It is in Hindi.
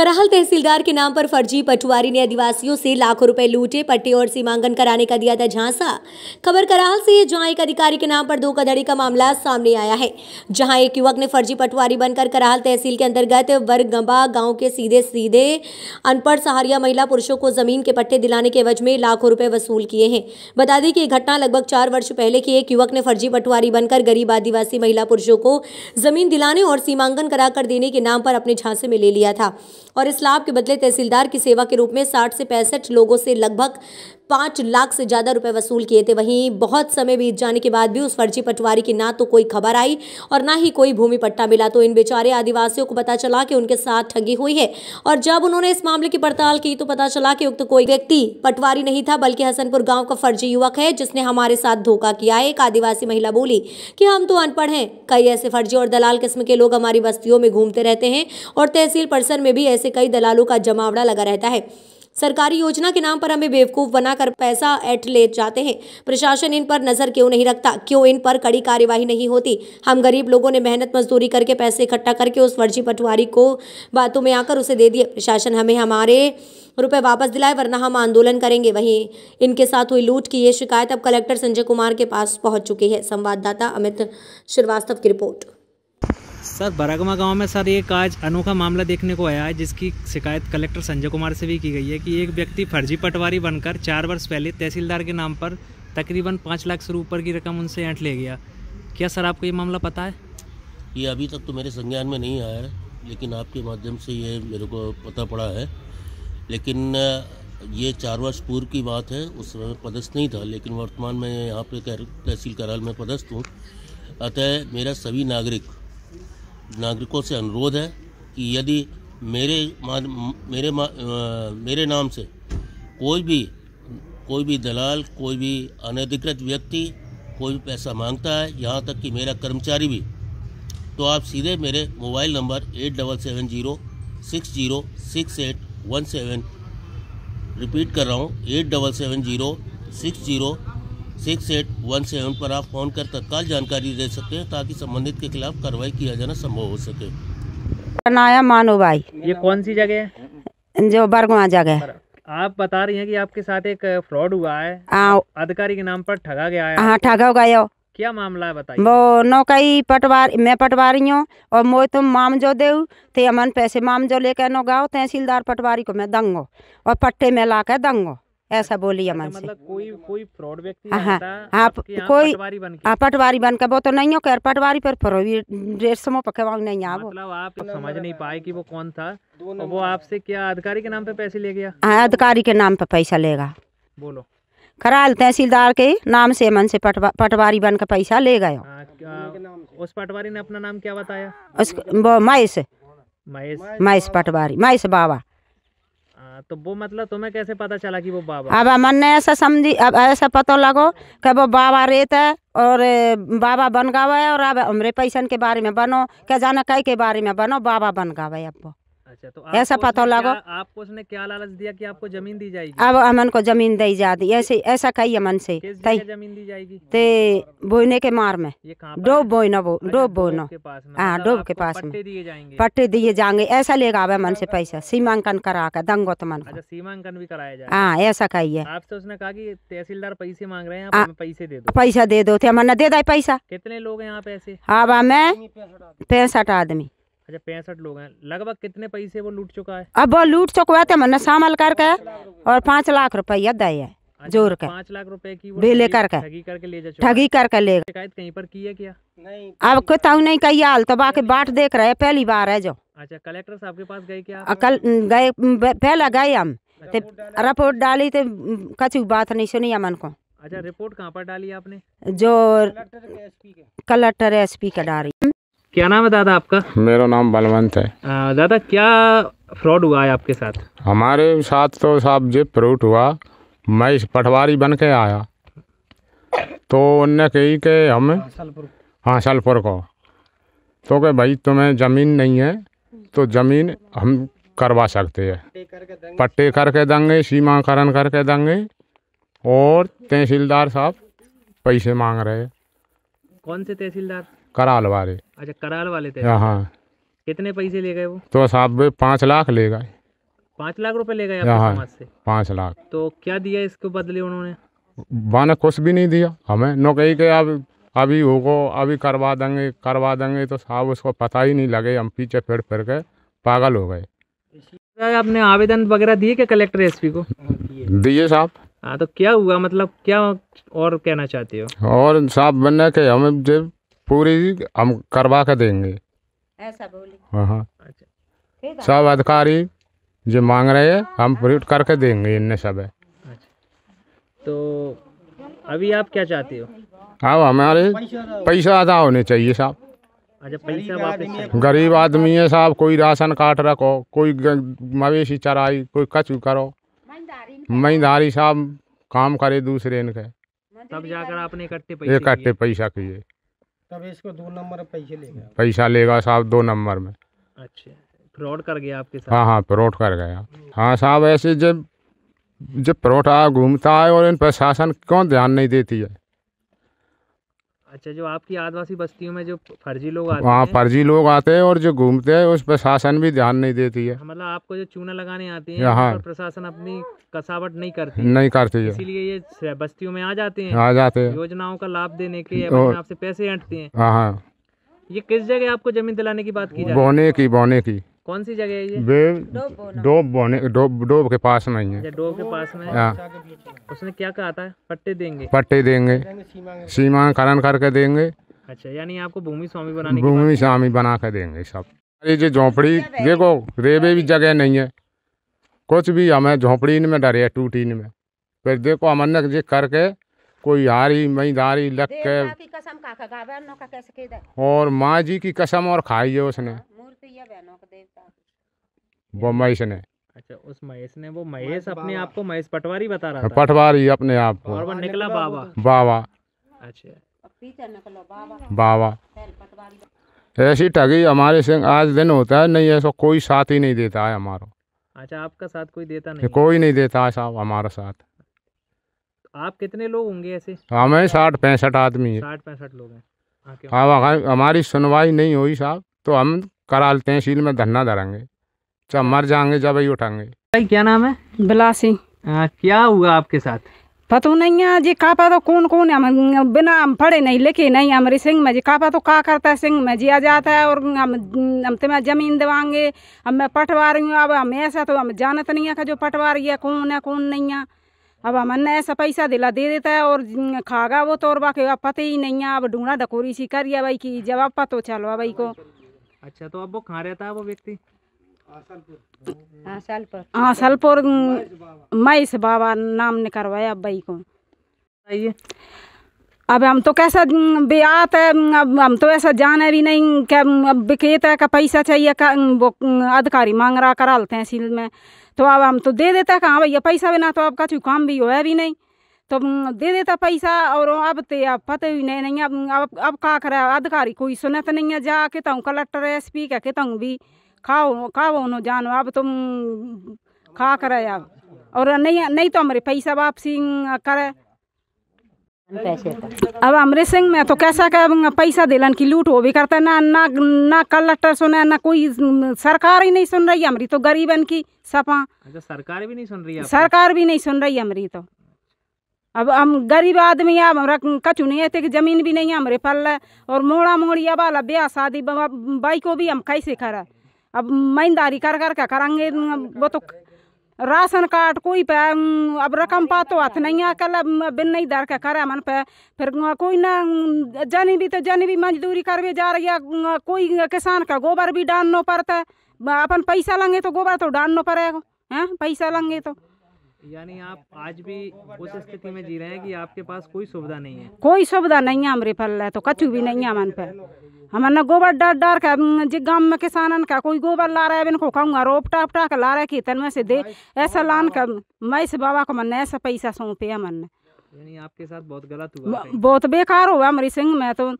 कराहल तहसीलदार के नाम पर फर्जी पटवारी ने आदिवासियों से लाखों रुपए लूटे पट्टे और सीमांकन कराने का दिया था झांसा खबर कराहल से जहां एक अधिकारी के नाम पर धोखाधड़ी का मामला सामने आया है जहां एक युवक ने फर्जी पटवारी बनकर कराहल तहसील के अंतर्गत वरगंबा गाँव के सीधे सीधे अनपढ़ सहारिया महिला पुरुषों को जमीन के पट्टे दिलाने के एवज में लाखों रुपए वसूल किए हैं बता दें कि यह घटना लगभग चार वर्ष पहले की एक युवक ने फर्जी पटवारी बनकर गरीब आदिवासी महिला पुरुषों को जमीन दिलाने और सीमांकन कराकर देने के नाम पर अपने झांसे में ले लिया था और इस लाभ के बदले तहसीलदार की सेवा के रूप में साठ से पैंसठ लोगों से लगभग पाँच लाख से ज़्यादा रुपए वसूल किए थे वहीं बहुत समय बीत जाने के बाद भी उस फर्जी पटवारी की ना तो कोई खबर आई और ना ही कोई भूमि पट्टा मिला तो इन बेचारे आदिवासियों को पता चला कि उनके साथ ठगी हुई है और जब उन्होंने इस मामले की पड़ताल की तो पता चला कि उक्त कोई व्यक्ति पटवारी नहीं था बल्कि हसनपुर गाँव का फर्जी युवक है जिसने हमारे साथ धोखा किया है एक आदिवासी महिला बोली कि हम तो अनपढ़ हैं कई ऐसे फर्जी और दलाल किस्म के लोग हमारी बस्तियों में घूमते रहते हैं और तहसील परिसर में भी ऐसे कई दलालों का जमावड़ा लगा रहता है सरकारी योजना के नाम पर हमें बेवकूफ़ बनाकर पैसा ऐट ले जाते हैं प्रशासन इन पर नज़र क्यों नहीं रखता क्यों इन पर कड़ी कार्यवाही नहीं होती हम गरीब लोगों ने मेहनत मजदूरी करके पैसे इकट्ठा करके उस फर्जी पटवारी को बातों में आकर उसे दे दिए प्रशासन हमें हमारे रुपए वापस दिलाए वरना हम आंदोलन करेंगे वहीं इनके साथ हुई लूट की ये शिकायत अब कलेक्टर संजय कुमार के पास पहुंच चुकी है संवाददाता अमित श्रीवास्तव की रिपोर्ट सर बरागमा गांव में सर एक आज अनोखा मामला देखने को आया है जिसकी शिकायत कलेक्टर संजय कुमार से भी की गई है कि एक व्यक्ति फर्जी पटवारी बनकर चार वर्ष पहले तहसीलदार के नाम पर तकरीबन पाँच लाख से ऊपर की रकम उनसे ऐंठ ले गया क्या सर आपको ये मामला पता है ये अभी तक तो मेरे संज्ञान में नहीं आया है लेकिन आपके माध्यम से ये मेरे को पता पड़ा है लेकिन ये चार वर्ष पूर्व की बात है उस समय पदस्थ नहीं था लेकिन वर्तमान में यहाँ पे तहसील कराल में पदस्थ हूँ अतः मेरा सभी नागरिक नागरिकों से अनुरोध है कि यदि मेरे मेरे मेरे नाम से कोई भी कोई भी दलाल कोई भी अनधिकृत व्यक्ति कोई भी पैसा मांगता है यहाँ तक कि मेरा कर्मचारी भी तो आप सीधे मेरे mobile number eight double seven zero six zero six eight one seven repeat कर रहा हूँ eight double seven zero six zero six eight one seven पर आप फोन कर तत्काल जानकारी दे सकते हैं ताकि संबंधित के खिलाफ कार्रवाई किया जाना संभव हो सके नाया मानो भाई ये कौन सी जगह है जो बरगुआ जगह है आप बता रही हैं कि आपके साथ एक फ्रॉड हुआ है हाँ। अधिकारी के नाम पर ठगा गया है हाँ ठगा गया क्या मामला है बताइए वो नौकरी पटवार मैं पटवारी हूँ और मोह तुम माम जो दे अमन पैसे माम जो लेकर नो गाओ तहसीलदार पटवारी को मैं दंगो और पट्टे में ला कर दंगो ऐसा बोली अच्छा, अमन मतलब से कोई कोई फ्रॉड व्यक्ति हाँ, हाँ आप कोई हाँ, पटवारी बन के वो तो नहीं हो कह पटवारी पर डेढ़ सौ पक्के वांग नहीं आप मतलब आप समझ नहीं पाए कि वो कौन था वो आपसे क्या अधिकारी के नाम पे पैसे ले गया हाँ अधिकारी के नाम पे पैसा लेगा बोलो खराल तहसीलदार के नाम से मन से पटवारी बन के पैसा ले गए हाँ, उस पटवारी ने अपना नाम क्या बताया उस महेश महेश महेश पटवारी महेश बाबा हाँ, तो वो मतलब तुम्हें कैसे पता चला कि वो बाबा अब अमन ने ऐसा समझी अब ऐसा पता लगो कि वो बाबा रेत है और बाबा बन है और अब हमरे पैसन के बारे में बनो क्या जाना कई के बारे में बनो बाबा बन है अब वो अच्छा तो ऐसा पता लगा आपको उसने क्या लालच दिया कि आपको जमीन दी जाएगी अब अमन को जमीन दी जाती ऐसे ऐसा कही अमन से जमीन दी जाएगी ते बोने के मार में डोब बोना वो अच्छा, डोब बोना हाँ डोब के पास में हाँ, मतलब पट्टे दिए जाएंगे ऐसा लेगा अब अमन से मतलब पैसा सीमांकन करा कर दंगो तो मन अच्छा, सीमांकन भी कराया जाए हाँ ऐसा कही है आपसे उसने कहा की तहसीलदार पैसे मांग रहे हैं हाँ। पैसे दे दो पैसा दे दो थे अमन ने दे दे पैसा कितने लोग हैं यहाँ पैसे हाँ मैं पैंसठ आदमी अच्छा पैंसठ लोग हैं लगभग कितने पैसे वो लूट चुका है अब वो लूट चुका है तो मैंने शामिल करके और पाँच लाख रुपया दे है अच्छा, जोर का पाँच लाख रुपए की वो ले करके ठगी करके ले जा ठगी करके ले शिकायत कहीं पर की है क्या नहीं अब कुछ तो नहीं कही हाल तो बाकी बाट देख रहे हैं पहली बार है जो अच्छा कलेक्टर साहब के पास गए क्या कल गए पहला गए हम अच्छा, रिपोर्ट डाली तो कचू बात नहीं सुनी अमन को अच्छा रिपोर्ट कहाँ पर डाली आपने जो कलेक्टर एस पी का डाली क्या नाम है दादा आपका मेरा नाम बलवंत है दादा क्या फ्रॉड हुआ है आपके साथ हमारे साथ तो साहब जी फ्रूट हुआ मैं इस पटवारी बन के आया तो उनने कही के हम हाँ सलपुर हाँ, को तो कहे भाई तुम्हें ज़मीन नहीं है तो ज़मीन हम करवा सकते हैं पट्टे करके देंगे सीमाकरण करके देंगे और तहसीलदार साहब पैसे मांग रहे हैं कौन से तहसीलदार कराल वाले अच्छा कराल वाले थे हाँ, हाँ कितने पैसे ले गए वो तो साहब पाँच लाख ले गए पाँच लाख रुपए ले गए हाँ, हाँ पाँच लाख तो क्या दिया इसके बदले उन्होंने बाने कुछ भी नहीं दिया हमें नो कही के अब अभी होगो अभी करवा देंगे करवा देंगे तो साहब उसको पता ही नहीं लगे हम पीछे फिर फिर के पागल हो गए आपने आवेदन वगैरह दिए क्या कलेक्टर एसपी को दिए साहब हाँ तो क्या हुआ मतलब क्या और कहना चाहते हो और साहब बनना के हमें जब पूरी हम करवा के देंगे ऐसा बोली हाँ अच्छा। सब अधिकारी जो मांग रहे हैं हम पूरी करके देंगे इनने सब है अच्छा। तो अभी आप क्या चाहते हो अब हमारे पैसा अदा होने चाहिए साहब अच्छा, गरीब आदमी है साहब कोई राशन कार्ड रखो कोई मवेशी चराई कोई कछु करो मईधारी साहब काम करे दूसरे इनके तब जाकर आपने इकट्ठे इकट्ठे पैसा किए तब इसको दो नंबर पैसे लेगा पैसा लेगा साहब दो नंबर में अच्छा फ्रॉड कर गया आपके साथ हाँ हाँ फ्रॉड कर गया हाँ साहब ऐसे जब जब फ्रॉड आया घूमता है और इन प्रशासन क्यों ध्यान नहीं देती है अच्छा जो आपकी आदिवासी बस्तियों में जो फर्जी लोग आते वहाँ फर्जी लोग आते हैं और जो घूमते हैं उस प्रशासन भी ध्यान नहीं देती है मतलब आपको जो चूना लगाने आते हैं यहाँ प्रशासन अपनी कसावट नहीं करती नहीं करती है इसीलिए ये बस्तियों में आ जाते हैं आ जाते हैं योजनाओं का लाभ देने के लिए आपसे पैसे हटते हैं हाँ, हाँ। ये किस जगह आपको जमीन दिलाने की बात की बोने की बोने की कौन सी जगह है ये डोब बोने डोब डोब के पास में ही है डोब के पास में है हाँ। उसने क्या कहा था पट्टे देंगे पट्टे देंगे सीमा खनन करके देंगे अच्छा यानी आपको भूमि स्वामी बनाने भूमि स्वामी बना के देंगे सब ये जो झोंपड़ी देखो रेवे भी जगह नहीं है कुछ भी हमें झोंपड़ी में डरे टूटी में फिर देखो अमन जे करके कोई हारी मई दारी लग के और माँ जी की कसम और खाई है उसने वो महेश ने अच्छा उस महेश ने वो महेश अपने आप को महेश पटवारी बता रहा था पटवारी अपने आप को और वो हाँ, निकला बाबा बाबा अच्छा बाबा ऐसी ठगी हमारे संग आज दिन होता है नहीं ऐसा कोई साथ ही नहीं देता है हमारा अच्छा आपका साथ कोई देता नहीं कोई नहीं देता है साहब हमारा साथ आप कितने लोग होंगे ऐसे हमें साठ पैंसठ आदमी है साठ पैंसठ लोग हैं हमारी सुनवाई नहीं हुई साहब तो हम कराल तहसील में धरना धरेंगे चाहे मर जाएंगे जब ही उठाएंगे भाई क्या नाम है बिला सिंह क्या हुआ आपके साथ पता नहीं है जी कापा तो कौन कौन है बिना हम पढ़े नहीं लिखे नहीं हमारे सिंह में जी कापा तो का करता है सिंह में जी आ जाता है और हम हम तुम्हें तो जमीन दिवाएंगे अब मैं पटवा रही हूँ अब हम ऐसा तो हम जानत नहीं है कि जो पटवा रही है कौन है कौन नहीं है अब हमने ऐसा पैसा दिला दे देता है और खागा वो तो और बाकी पता ही नहीं है अब ढूंढा डकोरी सी करिए भाई की जवाब पतो चलो भाई को अच्छा तो अब वो कहाँ रहता है वो व्यक्ति आसलपुर हाँ, हाँ, महेश बाबा नाम करवाया भाई को अब हम तो कैसा ब्यात है अब हम तो ऐसा जाने भी नहीं क्या अब बिकेत है का पैसा चाहिए का वो अधिकारी मांग रहा करा लेते हैं सील में तो अब हम तो दे देते हैं कहाँ भैया पैसा बिना तो आपका काम भी हो है भी नहीं तो दे देता पैसा और अब ते अब पता ही नहीं नहीं अब अब अब का कर अधिकारी कोई सुनत नहीं है जा तो के तुम तो कलेक्टर एस पी का के तुम भी खाओ खाओ उन्होंने जानो अब तुम खा कर अब और नहीं नहीं तो हमारे पैसा वापसी करे अब अमृत सिंह में तो कैसा क्या पैसा दिलन की लूट हो भी करता ना ना ना कलेक्टर सुने ना कोई सरकार ही नहीं सुन रही हमारी तो गरीबन की सपा अच्छा सरकार भी नहीं सुन रही है सरकार भी नहीं सुन रही हमारी तो अब हम गरीब आदमी अब कछु नहीं है तो कि जमीन भी नहीं है हमरे पल और मोड़ा अब वाला ब्याह शादी बाई को भी हम कैसे करा अब मैंदारी कर कर के करेंगे वो तो राशन कार्ड कोई पे अब रकम पा तो हाथ नहीं है कल बिन नहीं दर के करे मन पे फिर कोई ना जनी भी तो जनी भी मजदूरी करवे जा रही है कोई किसान का गोबर भी डालना पड़ता है अपन पैसा लेंगे तो गोबर तो डालना पड़ेगा हैं पैसा लेंगे तो यानी आप आज भी उस स्थिति में जी रहे हैं कि आपके पास कोई सुविधा नहीं है कोई सुविधा नहीं है हमारे फल तो कछु भी नहीं है मन पे हमने गोबर डर डर के जिस गाँव में किसान का कोई गोबर ला रहा है इनको कहूंगा रोप टाप टाक ला रहा है खेतन में से दे ऐसा लान का मैं इस बाबा को मन ऐसा पैसा सौंपे है मन आपके साथ बहुत गलत हुआ बहुत बेकार हुआ हमारी सिंह में तो